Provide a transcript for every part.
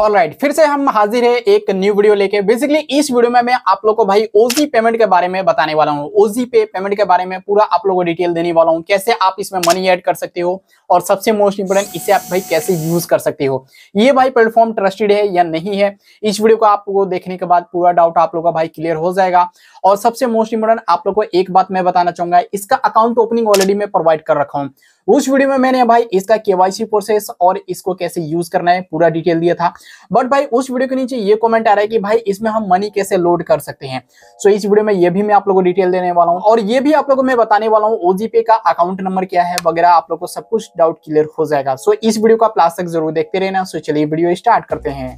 all right right, फिर से हम हाजिर है एक न्यू वीडियो लेके बेसिकली इस वीडियो में मैं आप लोग को भाई ओजी पेमेंट के बारे में बताने वाला हूँ ओजी पे पेमेंट के बारे में पूरा आप लोगों को डिटेल देने वाला हूँ कैसे आप इसमें मनी ऐड कर सकते हो और सबसे मोस्ट इंपोर्टेंट इसे आप भाई कैसे यूज कर सकते हो ये भाई प्लेटफॉर्म ट्रस्टेड है या नहीं है इस वीडियो को आप लोग देखने के बाद पूरा डाउट आप लोग का भाई क्लियर हो जाएगा और सबसे मोस्ट इंपोर्टेंट आप लोग को एक बात मैं बताना चाहूंगा इसका अकाउंट ओपनिंग ऑलरेडी मैं प्रोवाइड कर रखा हूँ उस वीडियो में मैंने भाई इसका केवाईसी प्रोसेस और इसको कैसे यूज करना है पूरा डिटेल दिया था बट भाई उस वीडियो के नीचे ये कमेंट आ रहा है कि भाई इसमें हम मनी कैसे लोड कर सकते हैं सो इस वीडियो में ये भी मैं आप लोगों को डिटेल देने वाला हूँ और ये भी आप लोगों को मैं बताने वाला हूँ ओजीपे का अकाउंट नंबर क्या है वगैरह आप लोग को सब कुछ डाउट क्लियर हो जाएगा सो इस वीडियो का आप लास्ट तक जरूर देखते रहना सो चलिए वीडियो स्टार्ट करते हैं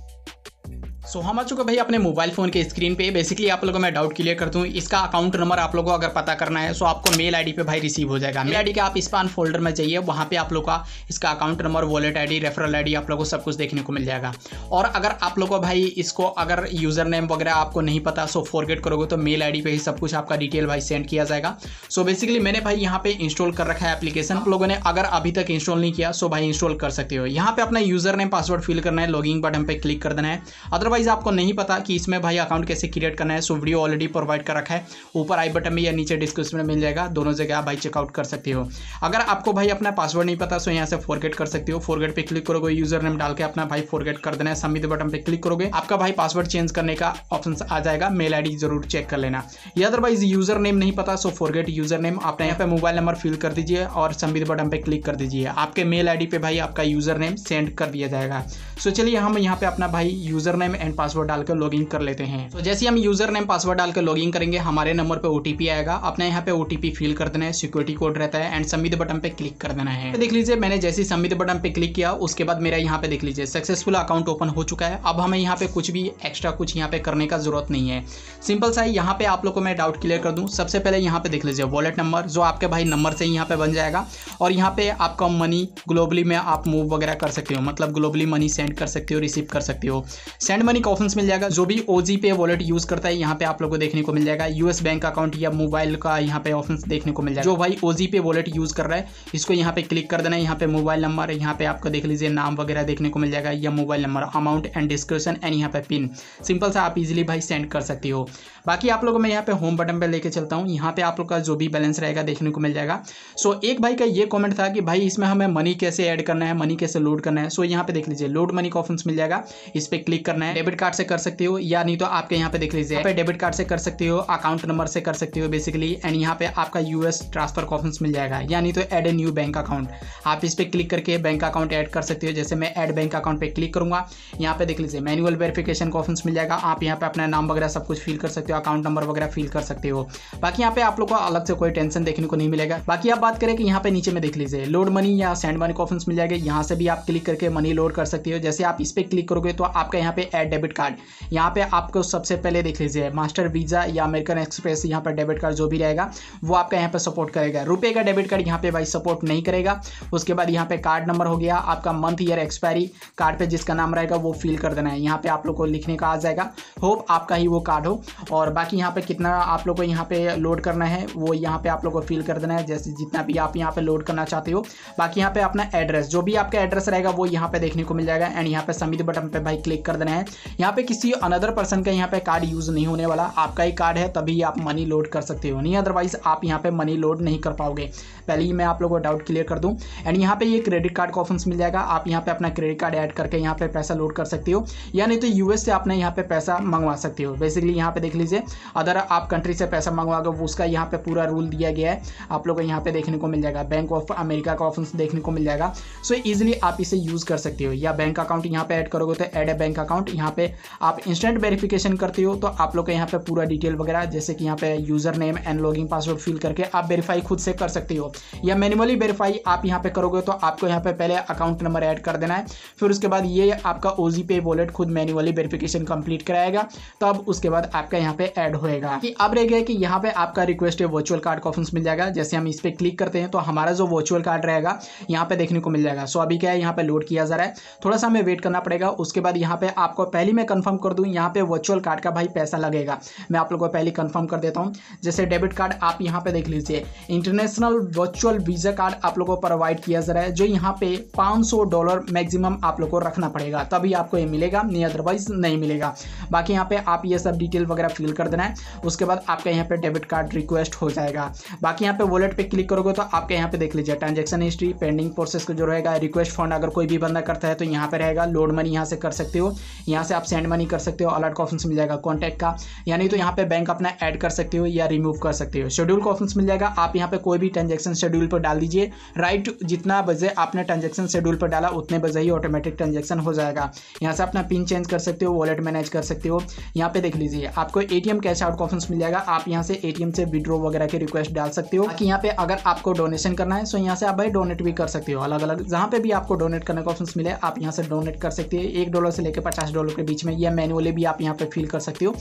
सो हम आ चुके भाई अपने मोबाइल फ़ोन के स्क्रीन पे बेसिकली आप लोगों को मैं डाउट क्लियर कर दूँ इसका अकाउंट नंबर आप लोगों को अगर पता करना है सो आपको मेल आईडी पे भाई रिसीव हो जाएगा मेल आईडी के आप स्पान फोल्डर में जाइए वहाँ पे आप लोग का इसका account number wallet ID referral ID आप लोग को सब कुछ देखने को मिल जाएगा और अगर आप लोग को भाई इसको अगर यूज़र नेम वगैरह आपको नहीं पता सो फॉरगेट करोगे तो मेल आई पे ही सब कुछ आपका डिटेल भाई सेंड किया जाएगा सो बेसिकली मैंने भाई यहाँ पे इंस्टॉल कर रखा है एप्लीकेशन आप लोगों ने अगर अभी तक इंस्टॉल नहीं किया सो भाई इंस्टॉल कर सकते हो यहाँ पे अपना यूज़र नेम पासवर्ड फिल करना है लॉगिंग बटन पर क्लिक कर देना है अदरवाइज अदरवाइज आपको नहीं पता कि इसमें भाई अकाउंट कैसे क्रिएट करना है सो वीडियो ऑलरेडी प्रोवाइड कर रखा है ऊपर आई बटन में या नीचे डिस्क्रिप्शन में मिल जाएगा दोनों जगह आप भाई चेकआउट कर सकते हो अगर आपको भाई अपना पासवर्ड नहीं पता सो यहाँ से फॉरगेट कर सकते हो फॉरगेट पे क्लिक करोगे यूजर नेम डाल के अपना भाई फॉरगेट कर देना है सबमिट बटन पे क्लिक करोगे आपका भाई पासवर्ड चेंज करने का ऑप्शन आ जाएगा मेल आई जरूर चेक कर लेना या अदरवाइज यूजर नेम नहीं पता सो फॉरगेट यूजर नेम आपने यहाँ पे मोबाइल नंबर फिल कर दीजिए और सबमिट बटन पर क्लिक कर दीजिए आपके मेल आई पे भाई आपका यूजर नेम सेंड कर दिया जाएगा सो चलिए हम यहाँ पे अपना भाई यूजर नेम एंड पासवर्ड डालकर लॉग इन कर लेते हैं तो जैसे हम यूजर नेम पासवर्ड डालकर लॉग इन करेंगे हमारे नंबर पर ओटीपी आएगा अपने यहाँ पे ओटीपी फिल कर देना है सिक्योरिटी कोड रहता है एंड सबमिट बटन पे क्लिक कर देना है तो देख लीजिए मैंने जैसे सबमिट बटन पे क्लिक किया उसके बाद मेरा यहाँ पे देख लीजिए सक्सेसफुल अकाउंट ओपन हो चुका है अब हमें यहाँ पे कुछ भी एक्स्ट्रा कुछ यहाँ पे करने का जरूरत नहीं है सिंपल सा यहाँ पे आप लोग को मैं डाउट क्लियर कर दूँ सबसे पहले यहाँ पे देख लीजिए वॉलेट नंबर जो आपके भाई नंबर से यहाँ पे बन जाएगा और यहाँ पे आपका मनी ग्लोबली में आप मूव वगैरह कर सकते हो मतलब ग्लोबली मनी सेंड कर सकते हो रिसीव कर सकते हो सेंड मनी यूनिक ऑप्शन मिल जाएगा जो भी ओजी पे वॉलेट यूज करता है यहाँ पे आप लोग को देखने को मिल जाएगा यूएस बैंक अकाउंट या मोबाइल का यहाँ पे ऑप्शन देखने को मिल जाएगा जो भाई ओजी पे वॉलेट यूज कर रहा है इसको यहाँ पे क्लिक कर देना है यहाँ पे मोबाइल नंबर यहाँ पे आपको देख लीजिए नाम वगैरह देखने को मिल जाएगा या mobile number amount and description and यहाँ पे पिन सिंपल सा आप इजिली भाई सेंड कर सकती हो बाकी आप लोगों मैं यहाँ पे होम बटन पर लेके चलता हूँ यहाँ पे आप लोग का जो भी बैलेंस रहेगा देखने को मिल जाएगा सो एक भाई का ये कॉमेंट था कि भाई इसमें हमें मनी कैसे एड करना है मनी कैसे लोड करना है सो यहाँ पे देख लीजिए लोड मनी का ऑप्शन मिल जाएगा इस पर क्लिक करना है डेबिट कार्ड से कर सकते हो या नहीं तो आपके यहाँ पे देख लीजिए पे डेबिट कार्ड से कर सकते हो अकाउंट नंबर से कर सकते हो बेसिकली एंड यहाँ पे आपका यूएस ट्रांसफर का ऑप्शन मिल जाएगा या नहीं तो add a new bank account आप इस पर क्लिक करके बैंक अकाउंट ऐड कर सकते हो जैसे मैं एड बैंक अकाउंट पे क्लिक करूंगा यहाँ पे देख लीजिए मैनुअल वेरिफिकेशन का ऑप्शन मिल जाएगा आप यहाँ पे अपना नाम वगैरह सब कुछ फिल कर सकते हो अकाउंट नंबर वगैरह फिल कर सकते हो बाकी यहाँ पे आप लोग को अलग से कोई टेंशन देखने को नहीं मिलेगा बाकी आप बात करें कि यहाँ पे नीचे में देख लीजिए लोड मनी या सेंड मनी का ऑप्शन मिल जाएगा यहाँ से भी आप क्लिक करके मनी लोड कर सकते हो जैसे आप इस पर क्लिक करोगे तो आपका यहाँ पे एड डेबिट कार्ड यहाँ पे आपको सबसे पहले देख लीजिए मास्टर वीज़ा या अमेरिकन एक्सप्रेस यहाँ पर डेबिट कार्ड जो भी रहेगा वो आपका यहाँ पर सपोर्ट करेगा रुपये का डेबिट कार्ड यहाँ पे भाई सपोर्ट नहीं करेगा उसके बाद यहाँ पे कार्ड नंबर हो गया आपका मंथ ईयर एक्सपायरी कार्ड पे जिसका नाम रहेगा वो फिल कर देना है यहाँ पे आप लोग को लिखने का आ जाएगा होप आपका ही वो कार्ड हो और बाकी यहाँ पे कितना आप लोग को यहाँ पे लोड करना है वो यहाँ पे आप लोग को फिल कर देना है जैसे जितना भी आप यहाँ पे लोड करना चाहते हो बाकी यहाँ पे अपना एड्रेस जो भी आपका एड्रेस रहेगा वो यहाँ पे देखने को मिल जाएगा एंड यहाँ पे समित बटन पर भाई क्लिक कर देना है यहाँ पे किसी अनदर पर्सन का यहाँ पे कार्ड यूज़ नहीं होने वाला आपका ही कार्ड है तभी आप मनी लोड कर सकते हो नहीं अदरवाइज आप यहाँ पे मनी लोड नहीं कर पाओगे पहले ही मैं आप लोगों को डाउट क्लियर कर दूँ एंड यहाँ पे ये क्रेडिट कार्ड का ऑप्शन मिल जाएगा आप यहाँ पे अपना क्रेडिट कार्ड ऐड करके यहाँ पे पैसा लोड कर सकते हो या नहीं तो यूएस से आपने यहाँ पे पैसा मंगवा सकते हो बेसिकली यहाँ पे देख लीजिए अदर आप कंट्री से पैसा मंगवाओगे वो उसका यहाँ पे पूरा रूल दिया गया है आप लोगों को यहाँ पे देखने को मिल जाएगा बैंक ऑफ अमेरिका का ऑप्शन देखने को मिल जाएगा सो so, ईजिली आप इसे यूज़ कर सकते हो या बैंक अकाउंट यहाँ पे ऐड करोगे तो एड ए बैंक अकाउंट यहाँ यहाँ पे आप इंस्टेंट वेरिफिकेशन करते हो तो आप लोग का यहाँ पे पूरा डिटेल वगैरह जैसे कि यहाँ पे user name and logging password fill करके आप वेरीफाई खुद से कर सकते हो या मैनुअली वेरीफाई आप यहाँ पे करोगे तो आपको यहाँ पे पहले अकाउंट नंबर ऐड कर देना है फिर उसके बाद ये आपका ओ पे वॉलेट खुद मैनुअली वेरीफिकेशन कंप्लीट कराएगा तब उसके बाद आपका यहाँ पे ऐड होएगा कि अब रह गया कि यहाँ पे आपका रिक्वेस्ट है वर्चुअल कार्ड का ऑप्शन मिल जाएगा जैसे हम इस पर क्लिक करते हैं तो हमारा जो वर्चुअल कार्ड रहेगा यहाँ पे देखने को मिल जाएगा सो अभी क्या है यहाँ पे लोड किया जा रहा है थोड़ा सा हमें वेट करना पड़ेगा उसके बाद यहाँ पे आपको पहले मैं कंफर्म कर दूं यहाँ पे वर्चुअल कार्ड का भाई पैसा लगेगा मैं आप लोगों को पहले कंफर्म कर देता हूँ जैसे डेबिट कार्ड आप यहाँ पे देख लीजिए इंटरनेशनल वर्चुअल वीज़ा कार्ड आप लोगों को प्रोवाइड किया जा रहा है जो यहाँ पे पाँच डॉलर मैक्सिमम आप लोग को रखना पड़ेगा तभी आपको ये मिलेगा नहीं अदरवाइज नहीं मिलेगा बाकी यहाँ पे आप ये सब डिटेल वगैरह फिल कर देना है उसके बाद आपका यहाँ पे डेबिट कार्ड रिक्वेस्ट हो जाएगा बाकी यहाँ पे वॉलेट पे क्लिक करोगे तो आपके यहाँ पे देख लीजिए ट्रांजेक्शन हिस्ट्री पेंडिंग प्रोसेस का जो रहेगा रिक्वेस्ट फंड अगर कोई भी बंदा करता है तो यहाँ पे रहेगा लोड मनी यहाँ से कर सकते हो यहाँ से आप सेंड मनी कर सकते हो अलर्ट का ऑप्शन मिल जाएगा कॉन्टैक्ट का यानी तो यहाँ पे बैंक अपना ऐड कर सकते हो या रिमूव कर सकते हो शेड्यूल का ऑप्शन मिल जाएगा आप यहाँ पे कोई भी ट्रांजेक्शन शेड्यूल पर डाल दीजिए राइट जितना बजे आपने ट्रांजेक्शन शेड्यूल पर डाला उतने बजे ही ऑटोमेटिक ट्रांजेक्शन हो जाएगा यहाँ से अपना पिन चेंज कर सकते हो वॉलेट मैनेज कर सकते हो यहाँ पे देख लीजिए आपको ए कैश आउट का ऑप्शन मिल जाएगा आप यहाँ से ए से विड्रो वगैरह की रिक्वेस्ट डाल सकते हो कि यहाँ पे अगर आपको डोनेशन करना है तो यहाँ से आप भाई डोनेट भी कर सकते हो अलग अलग जहाँ पे भी आपको डोनेट करने का ऑप्शन मिले आप यहाँ से डोनेट कर सकते हो एक डॉलर से लेकर पचास डॉलर के बीच में या मैनुअली भी आप यहाँ पर फील कर सकते हो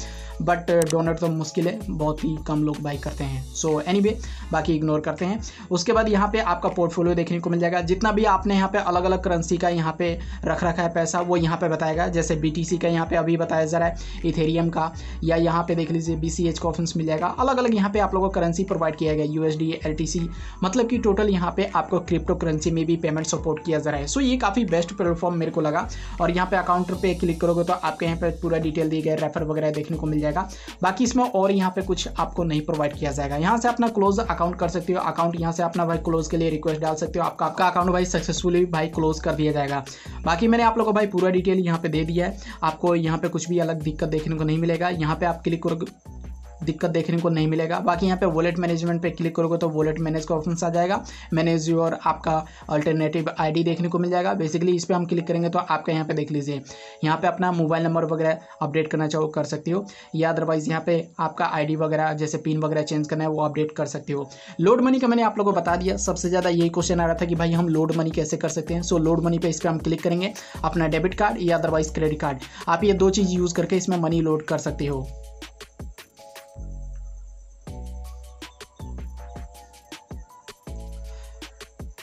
बट डोनट तो मुश्किल है बहुत ही कम लोग बाई करते हैं सो एनी बाकी इग्नोर करते हैं उसके बाद यहाँ पर आपका पोर्टफोलियो देखने को मिल जाएगा जितना भी आपने यहाँ पे अलग अलग करेंसी का यहाँ पर रख रखा है पैसा वो यहाँ पर बताएगा जैसे बी का यहाँ पर अभी बताया जा रहा है इथेरियम का या यहाँ पर देख लीजिए बी सी ऑप्शन मिल जाएगा अलग अलग यहाँ पर आप लोगों को करेंसी प्रोवाइड किया गया यू एल मतलब कि टोटल यहाँ पे आपको क्रिप्टो करेंसी में भी पेमेंट सपोर्ट किया जा रहा है सो so, ये काफ़ी बेस्ट प्लेटफॉर्म मेरे को लगा और यहाँ पे अकाउंट पे क्लिक करोगे तो आपके यहाँ पर पूरा डिटेल दिए गए रेफर वगैरह देखने को मिल जाएगा बाकी इसमें और यहाँ पर कुछ आपको नहीं प्रोवाइड किया जाएगा यहाँ से अपना क्लोज अकाउंट कर सकते हो अकाउंट यहाँ से अपना भाई क्लोज के लिए रिक्वेस्ट डाल सकते हो आपका आपका अकाउंट भाई सक्सेसफुली भाई क्लोज कर दिया जाएगा बाकी मैंने आप लोग को भाई पूरा डिटेल यहाँ पे दे दिया है आपको यहाँ पे कुछ भी अलग दिक्कत देखने को नहीं मिलेगा यहाँ पे आप क्लिक दिक्कत देखने को नहीं मिलेगा बाकी यहाँ पे वॉलेट मैनेजमेंट पे क्लिक करोगे तो वॉलेट मैनेज का ऑप्शन आ जाएगा मैनेज योर आपका अल्टरनेटिव आईडी देखने को मिल जाएगा बेसिकली इस पर हम क्लिक करेंगे तो आपका यहाँ पे देख लीजिए यहाँ पे अपना मोबाइल नंबर वगैरह अपडेट करना चाहो कर सकती हो या अदरवाइज यहाँ पे आपका आई वगैरह जैसे पिन वगैरह चेंज करना है वो अपडेट कर सकते हो लोड मनी का मैंने आप लोगों को बता दिया सबसे ज़्यादा यही क्वेश्चन आ रहा था कि भाई हम लोड मनी कैसे कर सकते हैं सो लोड मनी पे इस पर हम क्लिक करेंगे अपना डेबिट कार्ड या अदरवाइज क्रेडिट कार्ड आप ये दो चीज़ यूज़ करके इसमें मनी लोड कर सकते हो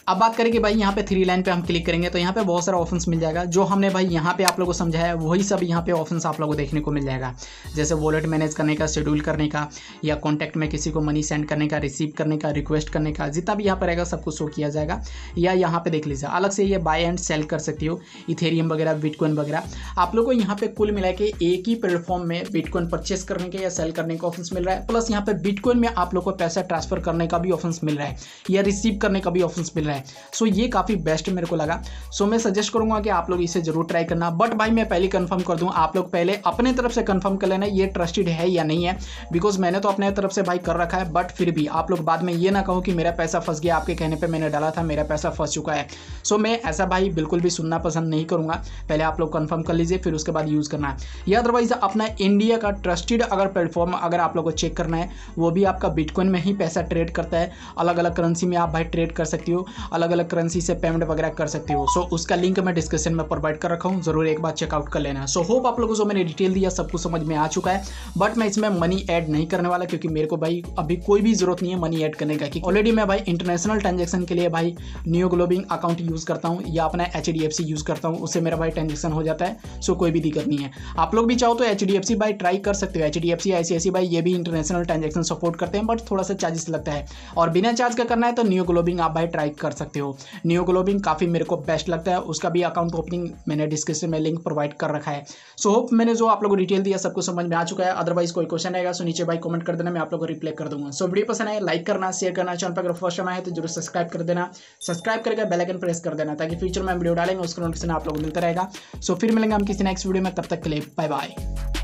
अब बात करें कि भाई यहाँ पे थ्री लाइन पे हम क्लिक करेंगे तो यहाँ पे बहुत सारा ऑप्शन मिल जाएगा जो हमने भाई यहाँ पे आप लोगों को समझाया वही सब यहाँ पे ऑप्शन आप लोगों को देखने को मिल जाएगा जैसे वॉलेट मैनेज करने का शेड्यूल करने का या कॉन्टैक्ट में किसी को मनी सेंड करने का रिसीव करने का रिक्वेस्ट करने का जितना भी यहाँ पर रहेगा सब कुछ शो किया जाएगा या यहाँ पे देख लीजिए अलग से ये बाय एंड सेल कर सकती हो इथेरियम वगैरह बिटकॉइन वगैरह आप लोग को यहाँ पे कुल मिला के एक ही प्लेटफॉर्म में बिटकॉइन परचेस करने के या सेल करने का ऑप्शन मिल रहा है प्लस यहाँ पे बिटकॉइन में आप लोग को पैसा ट्रांसफर करने का भी ऑप्शन मिल रहा है या रिसीव करने का भी ऑप्शन मिल रहा है है सो ये काफ़ी बेस्ट मेरे को लगा सो मैं सजेस्ट करूँगा कि आप लोग इसे ज़रूर ट्राई करना बट भाई मैं पहले कन्फर्म कर दूँ आप लोग पहले अपने तरफ से कन्फर्म कर लेना ये ट्रस्टेड है या नहीं है बिकॉज मैंने तो अपने तरफ से भाई कर रखा है बट फिर भी आप लोग बाद में ये ना कहो कि मेरा पैसा फंस गया आपके कहने पर मैंने डाला था मेरा पैसा फंस चुका है सो मैं ऐसा भाई बिल्कुल भी सुनना पसंद नहीं करूँगा पहले आप लोग कन्फर्म कर लीजिए फिर उसके बाद यूज़ करना है या अदरवाइज अपना इंडिया का ट्रस्टेड अगर प्लेटफॉर्म अगर आप लोग को चेक करना है वो भी आपका बिटकॉइन में ही पैसा ट्रेड करता है अलग अलग करेंसी में आप भाई ट्रेड कर सकती हो अलग अलग करेंसी से पेमेंट वगैरह कर सकते हो सो so, उसका लिंक मैं डिस्क्रिप्शन में प्रोवाइड कर रखा हूँ जरूर एक बार चेकआउट कर लेना सो so, होप आप लोगों को मैंने डिटेल दिया सब कुछ समझ में आ चुका है बट मैं इसमें मनी ऐड नहीं करने वाला क्योंकि मेरे को भाई अभी कोई भी जरूरत नहीं है मनी ऐड करने का कि ऑलरेडी मैं भाई इंटरनेशनल ट्रांजेक्शन के लिए भाई न्यू ग्लोबिंग अकाउंट यूज़ करता हूँ या अपना H D F C use करता हूँ उससे मेरा भाई ट्रांजेक्शन हो जाता है सो कोई भी दिक्कत नहीं है आप लोग भी चाहो तो एच डी भाई ट्राई कर सकते हो एच डी एफ सी भाई ये भी इंटरनेशनल ट्रांजेक्शन सपोर्ट करते हैं बट थोड़ा सा चार्जेस लगता है और बिना चार्ज का करना है तो न्यू ग्लोबिंग आप भाई ट्राई कर कर सकते हो न्यूग्लोबिन काफ़ी मेरे को बेस्ट लगता है उसका भी अकाउंट ओपनिंग मैंने डिस्क्रिप्शन में लिंक प्रोवाइड कर रखा है सो so, होप मैंने जो आप लोगों को डिटेल दिया सबको समझ में आ चुका है अदरवाइज कोई क्वेश्चन आएगा सो नीचे भाई कमेंट कर देना मैं आप लोगों को रिप्लाई कर दूंगा सो so, वीडियो पसंद आए लाइक करना शेयर करना चैनल पर अगर फर्स्ट टाइम आए तो जरूर सब्सक्राइब कर देना सब्सक्राइब करके बेलाइकन प्रेस कर देना ताकि फ्यूचर में वीडियो डालेंगे उसका नोटिफिकेशन आप लोगों को मिलता रहेगा सो फिर मिलेंगे हम किसी नेक्स्ट वीडियो में तब तक के लिए बाय बाय